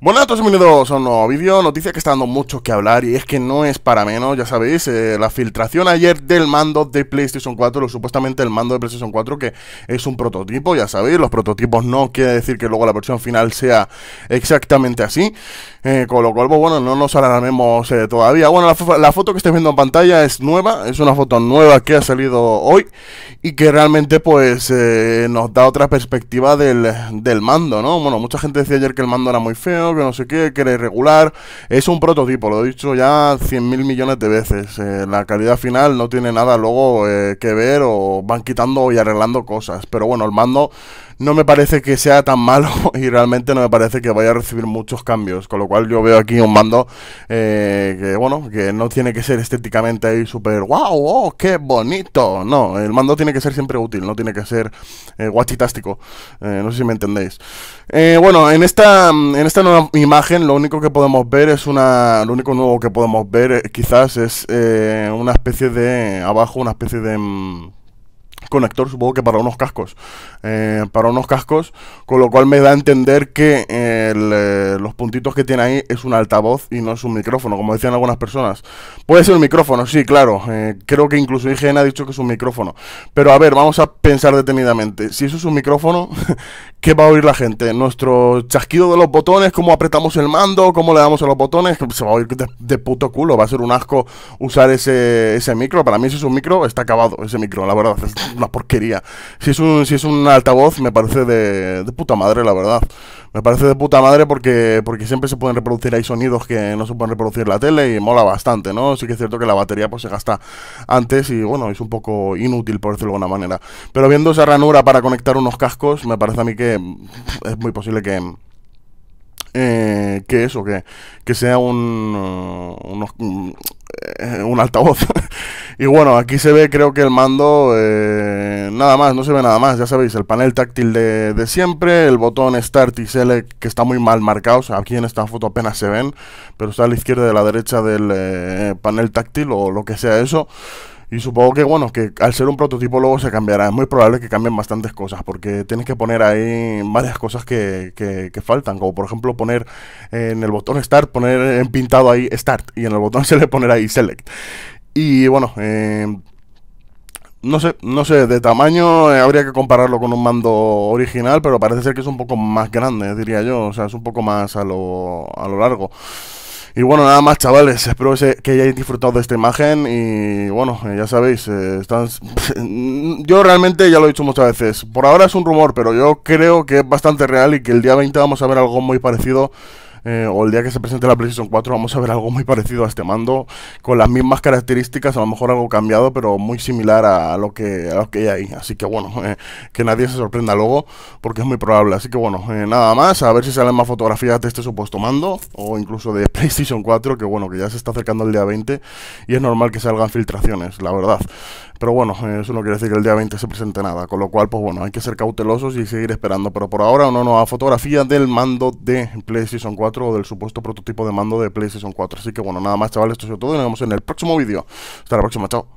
Bueno, a bienvenidos a un nuevo vídeo, noticia que está dando mucho que hablar y es que no es para menos, ya sabéis, eh, la filtración ayer del mando de PlayStation 4, lo supuestamente el mando de PlayStation 4 que es un prototipo, ya sabéis, los prototipos no quiere decir que luego la versión final sea exactamente así, eh, con lo cual, pues bueno, no nos alarmemos eh, todavía. Bueno, la, foto que estáis viendo en pantalla es nueva, es una foto nueva que ha salido hoy y que realmente pues nos da otra perspectiva del mando, ¿no? Bueno, mucha gente decía ayer que el mando era muy feo, que no sé qué, que regular. Es un prototipo, lo he dicho ya cien mil millones de veces. Eh, la calidad final no tiene nada luego eh, que ver o van quitando y arreglando cosas. Pero bueno, el mando no me parece que sea tan malo y realmente no me parece que vaya a recibir muchos cambios. Con lo cual yo veo aquí un mando eh, que, bueno, que no tiene que ser estéticamente ahí súper wow, oh, qué bonito. No, el mando tiene que ser siempre útil, no tiene que ser eh, guachitástico. Eh, no sé si me entendéis. bueno, en esta, en esta nueva imagen lo único que podemos ver es una... Lo único nuevo que podemos ver quizás es una especie de... Abajo una especie de... Mm, conector, supongo que para unos cascos. Eh, para unos cascos, con lo cual me da a entender que eh, los puntitos que tiene ahí es un altavoz y no es un micrófono, como decían algunas personas. Puede ser un micrófono, sí, claro. Eh, creo que incluso IGN ha dicho que es un micrófono. Pero a ver, vamos a pensar detenidamente. Si eso es un micrófono, ¿qué va a oír la gente? ¿Nuestro chasquido de los botones? ¿Cómo apretamos el mando? ¿Cómo le damos a los botones? Se va a oír de, de puto culo. Va a ser un asco usar ese, ese micro. Para mí, si es un micro, está acabado ese micro, la verdad una porquería. Si es un, si es un altavoz, me parece de, puta madre, la verdad. Me parece de puta madre porque, porque siempre se pueden reproducir ahí sonidos que no se pueden reproducir la tele y mola bastante, ¿no? Sí que es cierto que la batería pues se gasta antes y bueno, es un poco inútil por decirlo de alguna manera. Pero viendo esa ranura para conectar unos cascos, me parece a mí que es muy posible que... Eh, que eso, que, que sea un, unos, eh, un altavoz. y bueno, aquí se ve creo que el mando, eh, nada más, no se ve nada más, ya sabéis, el panel táctil de, siempre, el botón Start y Select que está muy mal marcado, o sea, aquí en esta foto apenas se ven, pero está a la izquierda y a la derecha del eh, panel táctil o lo que sea eso. Y supongo que, bueno, que al ser un prototipo luego se cambiará. Es muy probable que cambien bastantes cosas, porque tienes que poner ahí varias cosas que, faltan, como por ejemplo poner en el botón Start, poner en pintado ahí Start, y en el botón se le poner ahí Select. Y bueno, eh, no sé, no sé, de tamaño eh, habría que compararlo con un mando original, pero parece ser que es un poco más grande, diría yo, o sea, es un poco más a lo, a lo largo. Y bueno, nada más chavales, espero que hayáis disfrutado de esta imagen y bueno, eh, ya sabéis, eh, están... yo realmente ya lo he dicho muchas veces, por ahora es un rumor, pero yo creo que es bastante real y que el día 20 vamos a ver algo muy parecido eh, o el día que se presente la PlayStation 4 vamos a ver algo muy parecido a este mando, con las mismas características, a lo mejor algo cambiado, pero muy similar a lo que, que hay ahí. Así que bueno, eh, que nadie se sorprenda luego, porque es muy probable. Así que bueno, eh, nada más, a ver si salen más fotografías de este supuesto mando, o incluso de PlayStation 4, que bueno, que ya se está acercando el día 20, y es normal que salgan filtraciones, la verdad. Pero bueno, eso no quiere decir que el día 20 se presente nada, con lo cual, pues bueno, hay que ser cautelosos y seguir esperando. Pero por ahora, Una nueva fotografía del mando de PlayStation 4 o del supuesto prototipo de mando de PlayStation 4. Así que bueno, nada más chavales, esto sido todo y nos vemos en el próximo vídeo. Hasta la próxima, chao.